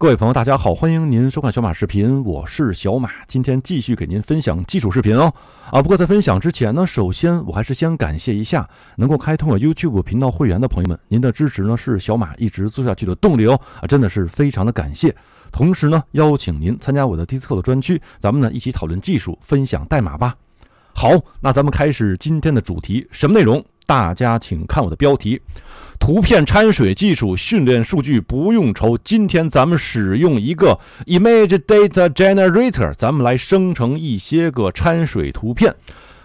各位朋友，大家好，欢迎您收看小马视频，我是小马，今天继续给您分享技术视频哦。啊，不过在分享之前呢，首先我还是先感谢一下能够开通我 YouTube 频道会员的朋友们，您的支持呢是小马一直做下去的动力哦。啊，真的是非常的感谢。同时呢，邀请您参加我的 Discord 专区，咱们呢一起讨论技术，分享代码吧。好，那咱们开始今天的主题，什么内容？大家请看我的标题，图片掺水技术训练数据不用愁。今天咱们使用一个 Image Data Generator，咱们来生成一些个掺水图片。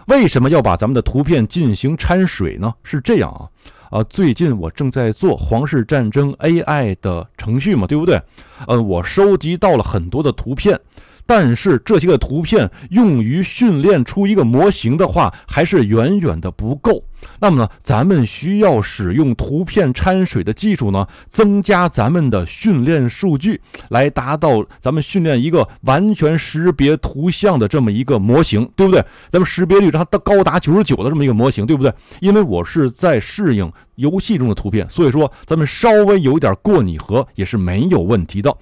为什么要把咱们的图片进行掺水呢？是这样啊，啊，最近我正在做皇室战争 AI 的程序嘛，对不对？呃，我收集到了很多的图片。但是这些个图片用于训练出一个模型的话，还是远远的不够。那么呢，咱们需要使用图片掺水的技术呢，增加咱们的训练数据，来达到咱们训练一个完全识别图像的这么一个模型，对不对？咱们识别率让它到高达九十九的这么一个模型，对不对？因为我是在适应游戏中的图片，所以说咱们稍微有点过拟合也是没有问题的。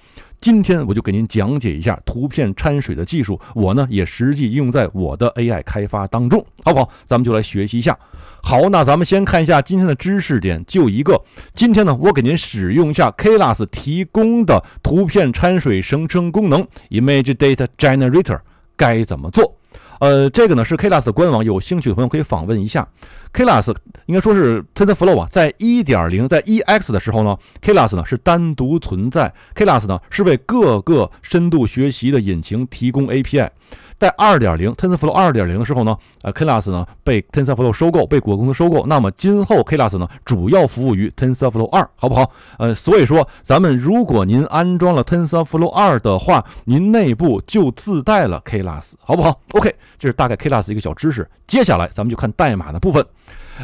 今天我就给您讲解一下图片掺水的技术，我呢也实际用在我的 AI 开发当中，好不好？咱们就来学习一下。好，那咱们先看一下今天的知识点，就一个。今天呢，我给您使用一下 k l a s 提供的图片掺水生成功能 Image Data Generator，该怎么做？呃，这个呢是 k l a s 的官网，有兴趣的朋友可以访问一下。k l a s 应该说是 TensorFlow 吧，在1.0，在 e x 的时候呢 k l a s 呢是单独存在 k l a s 呢是为各个深度学习的引擎提供 API。在2.0 TensorFlow 2.0的时候呢，呃 k l a s 呢被 TensorFlow 收购，被谷歌公司收购。那么今后 k l a s 呢主要服务于 TensorFlow 二，好不好？呃，所以说，咱们如果您安装了 TensorFlow 二的话，您内部就自带了 k l a s 好不好？OK。这是大概 Klass 一个小知识，接下来咱们就看代码的部分。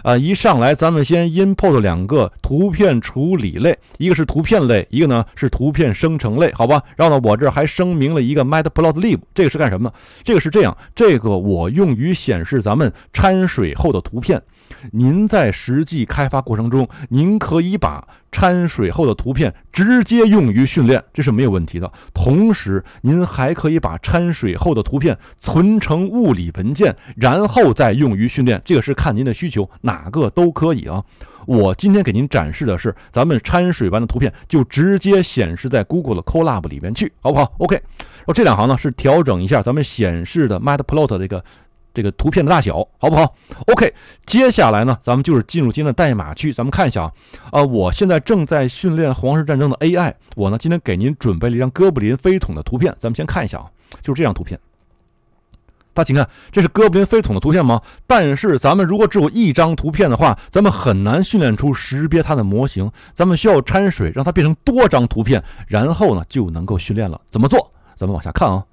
啊，一上来咱们先 import 两个图片处理类，一个是图片类，一个呢是图片生成类，好吧？然后呢，我这还声明了一个 matplotlib，这个是干什么呢？这个是这样，这个我用于显示咱们掺水后的图片。您在实际开发过程中，您可以把掺水后的图片直接用于训练，这是没有问题的。同时，您还可以把掺水后的图片存成物理文件，然后再用于训练，这个是看您的需求。哪个都可以啊！我今天给您展示的是咱们掺水般的图片，就直接显示在 Google 的 Collab 里面去，好不好？OK。然后这两行呢是调整一下咱们显示的 Matplotlib 这个这个图片的大小，好不好？OK。接下来呢，咱们就是进入今天的代码区，咱们看一下啊。啊，我现在正在训练《皇室战争》的 AI。我呢，今天给您准备了一张哥布林飞桶的图片，咱们先看一下啊，就是这张图片。大家请看，这是哥布林飞桶的图片吗？但是咱们如果只有一张图片的话，咱们很难训练出识别它的模型。咱们需要掺水，让它变成多张图片，然后呢就能够训练了。怎么做？咱们往下看啊。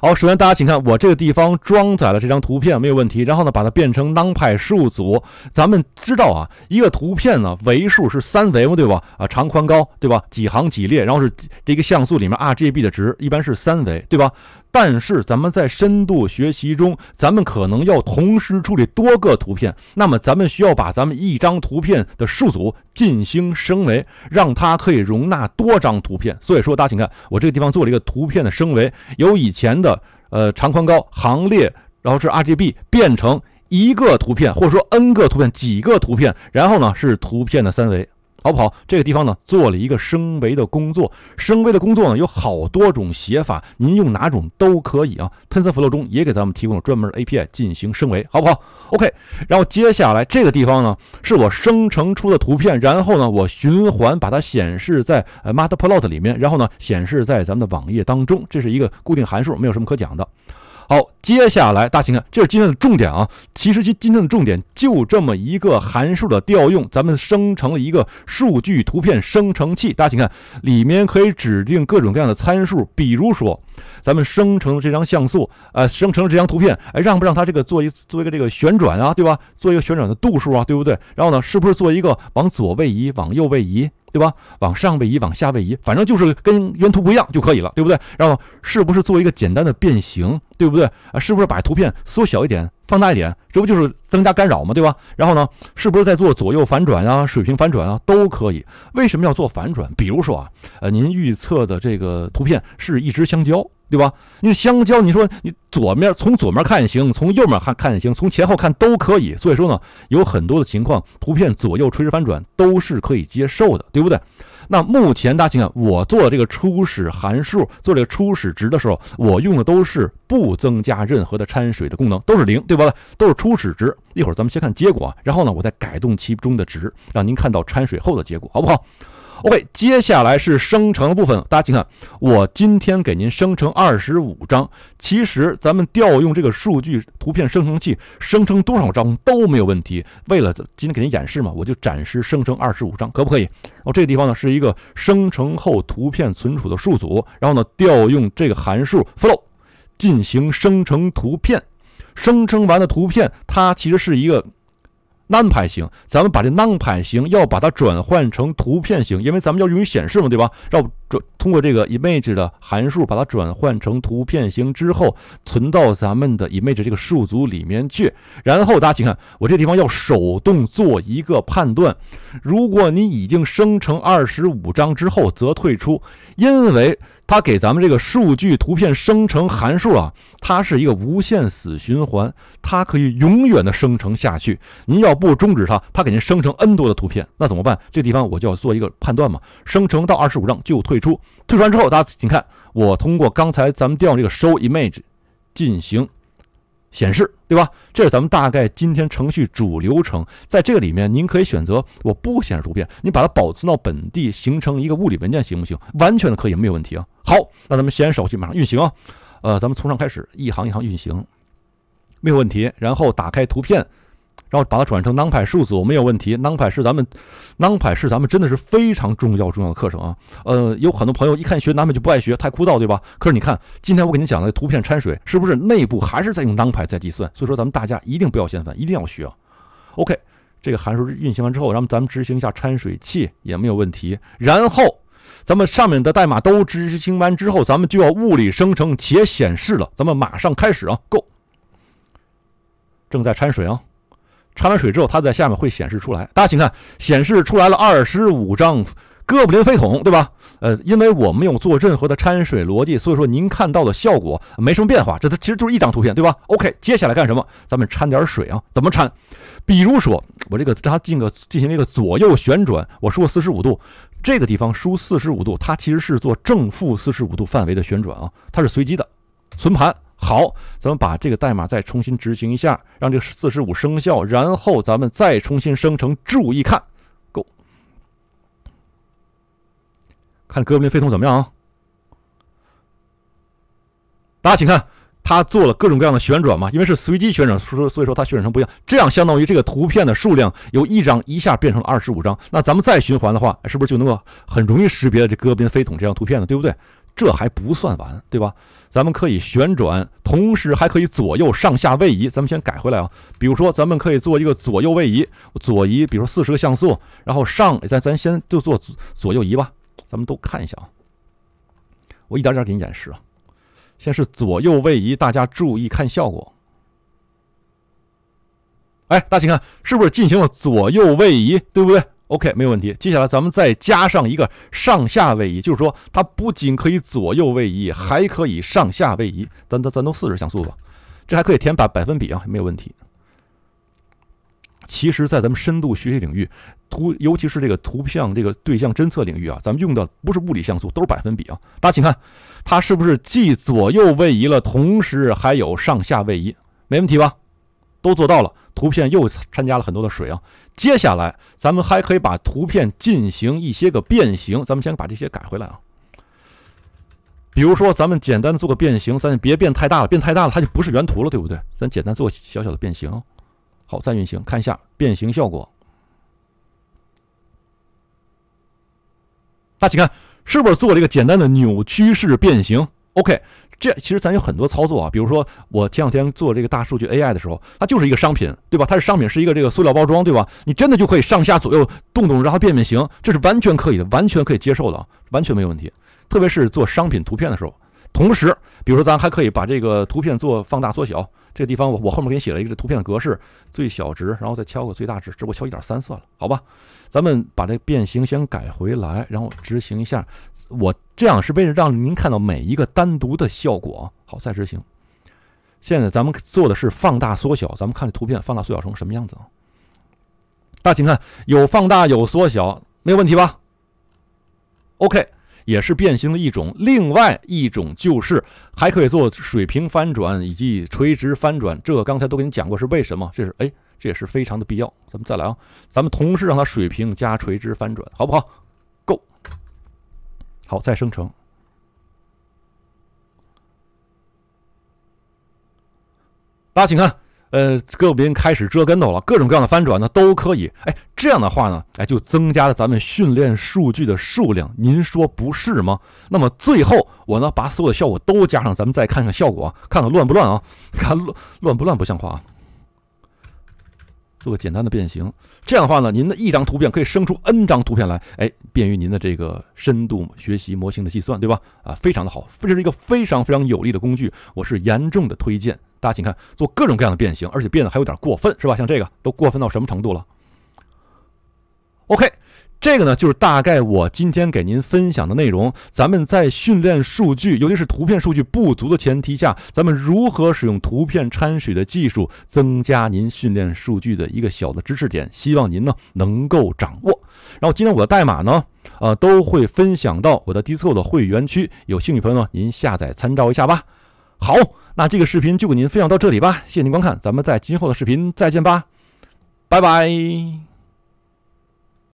好，首先大家请看，我这个地方装载了这张图片没有问题。然后呢，把它变成 NumPy 数组。咱们知道啊，一个图片呢维数是三维嘛，对吧？啊，长宽高，对吧？几行几列，然后是这个像素里面 R G B 的值，一般是三维，对吧？但是，咱们在深度学习中，咱们可能要同时处理多个图片，那么咱们需要把咱们一张图片的数组进行升维，让它可以容纳多张图片。所以说，大家请看，我这个地方做了一个图片的升维，由以前的呃长宽高行列，然后是 RGB，变成一个图片，或者说 N 个图片，几个图片，然后呢是图片的三维。好不好？这个地方呢，做了一个升维的工作。升维的工作呢，有好多种写法，您用哪种都可以啊。TensorFlow 中也给咱们提供了专门的 API 进行升维，好不好？OK。然后接下来这个地方呢，是我生成出的图片，然后呢，我循环把它显示在 Matplotlib 里面，然后呢，显示在咱们的网页当中。这是一个固定函数，没有什么可讲的。好，接下来大家请看，这是今天的重点啊。其实今今天的重点就这么一个函数的调用，咱们生成了一个数据图片生成器。大家请看，里面可以指定各种各样的参数，比如说，咱们生成这张像素，呃，生成这张图片，哎，让不让它这个做一做一个这个旋转啊，对吧？做一个旋转的度数啊，对不对？然后呢，是不是做一个往左位移，往右位移？对吧？往上位移，往下位移，反正就是跟原图不一样就可以了，对不对？然后是不是做一个简单的变形，对不对？啊，是不是把图片缩小一点？放大一点，这不就是增加干扰吗？对吧？然后呢，是不是在做左右反转啊、水平反转啊，都可以？为什么要做反转？比如说啊，呃，您预测的这个图片是一只香蕉，对吧？因为香蕉，你说你左面从左面看也行，从右面看看也行，从前后看都可以。所以说呢，有很多的情况，图片左右垂直反转都是可以接受的，对不对？那目前大家请看，我做这个初始函数、做这个初始值的时候，我用的都是。不增加任何的掺水的功能都是零，对吧？都是初始值。一会儿咱们先看结果，然后呢，我再改动其中的值，让您看到掺水后的结果，好不好？OK，接下来是生成部分，大家请看，我今天给您生成二十五张。其实咱们调用这个数据图片生成器生成多少张都没有问题。为了今天给您演示嘛，我就暂时生成二十五张，可不可以？然后这个地方呢是一个生成后图片存储的数组，然后呢调用这个函数 flow。进行生成图片，生成完的图片它其实是一个 n a n 排 y 型，咱们把这 n a n 排 y 型要把它转换成图片型，因为咱们要用于显示嘛，对吧？让转通过这个 image 的函数把它转换成图片型之后，存到咱们的 image 这个数组里面去。然后大家请看，我这地方要手动做一个判断：如果你已经生成二十五张之后，则退出，因为它给咱们这个数据图片生成函数啊，它是一个无限死循环，它可以永远的生成下去。您要不终止它，它给您生成 n 多的图片，那怎么办？这地方我就要做一个判断嘛，生成到二十五张就退。出退出完之后，大家请看，我通过刚才咱们调这个 show image 进行显示，对吧？这是咱们大概今天程序主流程，在这个里面您可以选择我不显示图片，你把它保存到本地形成一个物理文件行不行？完全的可以，没有问题啊。好，那咱们先手息，马上运行啊。呃，咱们从上开始一行一行运行，没有问题。然后打开图片。然后把它转成 NumPy 数组没有问题。NumPy 是咱们，NumPy 是咱们真的是非常重要重要的课程啊。呃，有很多朋友一看学 NumPy 就不爱学，太枯燥，对吧？可是你看今天我给你讲的图片掺水，是不是内部还是在用 NumPy 在计算？所以说咱们大家一定不要嫌烦，一定要学啊。OK，这个函数运行完之后，然后咱们执行一下掺水器也没有问题。然后咱们上面的代码都执行完之后，咱们就要物理生成且显示了。咱们马上开始啊，Go，正在掺水啊。掺完水之后，它在下面会显示出来。大家请看，显示出来了二十五张哥布林飞桶，对吧？呃，因为我没有做任何的掺水逻辑，所以说您看到的效果没什么变化。这它其实就是一张图片，对吧？OK，接下来干什么？咱们掺点水啊？怎么掺？比如说我这个它进个进行一个左右旋转，我输四十五度，这个地方输四十五度，它其实是做正负四十五度范围的旋转啊，它是随机的。存盘。好，咱们把这个代码再重新执行一下，让这个四十五生效，然后咱们再重新生成。注意看，o 看哥布林飞桶怎么样啊？大家请看，它做了各种各样的旋转嘛，因为是随机旋转，说所以说它旋转成不一样。这样相当于这个图片的数量由一张一下变成了二十五张。那咱们再循环的话，是不是就能够很容易识别这布林飞桶这张图片呢？对不对？这还不算完，对吧？咱们可以旋转，同时还可以左右上下位移。咱们先改回来啊。比如说，咱们可以做一个左右位移，左移，比如说四十个像素，然后上。咱咱先就做左右移吧。咱们都看一下啊。我一点点给你演示啊。先是左右位移，大家注意看效果。哎，大请看，是不是进行了左右位移？对不对？OK，没有问题。接下来咱们再加上一个上下位移，就是说它不仅可以左右位移，还可以上下位移。咱咱咱都四十像素吧，这还可以填百百分比啊，没有问题。其实，在咱们深度学习领域，图尤其是这个图像这个对象侦测领域啊，咱们用的不是物理像素，都是百分比啊。大家请看，它是不是既左右位移了，同时还有上下位移？没问题吧？都做到了。图片又参加了很多的水啊！接下来咱们还可以把图片进行一些个变形，咱们先把这些改回来啊。比如说，咱们简单的做个变形，咱别变太大了，变太大了它就不是原图了，对不对？咱简单做小小的变形，好，再运行看一下变形效果。大家请看，是不是做了一个简单的扭曲式变形？OK，这其实咱有很多操作啊，比如说我前两天做这个大数据 AI 的时候，它就是一个商品，对吧？它是商品，是一个这个塑料包装，对吧？你真的就可以上下左右动动，让它变变形，这是完全可以的，完全可以接受的，完全没有问题。特别是做商品图片的时候。同时，比如说，咱还可以把这个图片做放大缩小。这个地方，我我后面给你写了一个图片的格式最小值，然后再敲个最大值，这我敲一点三算了，好吧？咱们把这变形先改回来，然后执行一下。我这样是为了让您看到每一个单独的效果。好，再执行。现在咱们做的是放大缩小，咱们看这图片放大缩小成什么样子啊？大家请看，有放大有缩小，没有问题吧？OK。也是变形的一种，另外一种就是还可以做水平翻转以及垂直翻转。这个刚才都给你讲过是为什么？这是哎，这也是非常的必要。咱们再来啊，咱们同时让它水平加垂直翻转，好不好？Go，好，再生成。大家请看，呃，戈别林开始折跟头了，各种各样的翻转呢都可以。哎。这样的话呢，哎，就增加了咱们训练数据的数量，您说不是吗？那么最后我呢，把所有的效果都加上，咱们再看看效果，看看乱不乱啊？看乱乱不乱，不像话啊！做个简单的变形，这样的话呢，您的一张图片可以生出 N 张图片来，哎，便于您的这个深度学习模型的计算，对吧？啊，非常的好，这是一个非常非常有力的工具，我是严重的推荐。大家请看，做各种各样的变形，而且变得还有点过分，是吧？像这个都过分到什么程度了？OK，这个呢就是大概我今天给您分享的内容。咱们在训练数据，尤其是图片数据不足的前提下，咱们如何使用图片掺水的技术，增加您训练数据的一个小的知识点，希望您呢能够掌握。然后今天我的代码呢，呃，都会分享到我的 Discord 的会员区，有兴趣朋友呢，您下载参照一下吧。好，那这个视频就给您分享到这里吧，谢谢您观看，咱们在今后的视频再见吧，拜拜。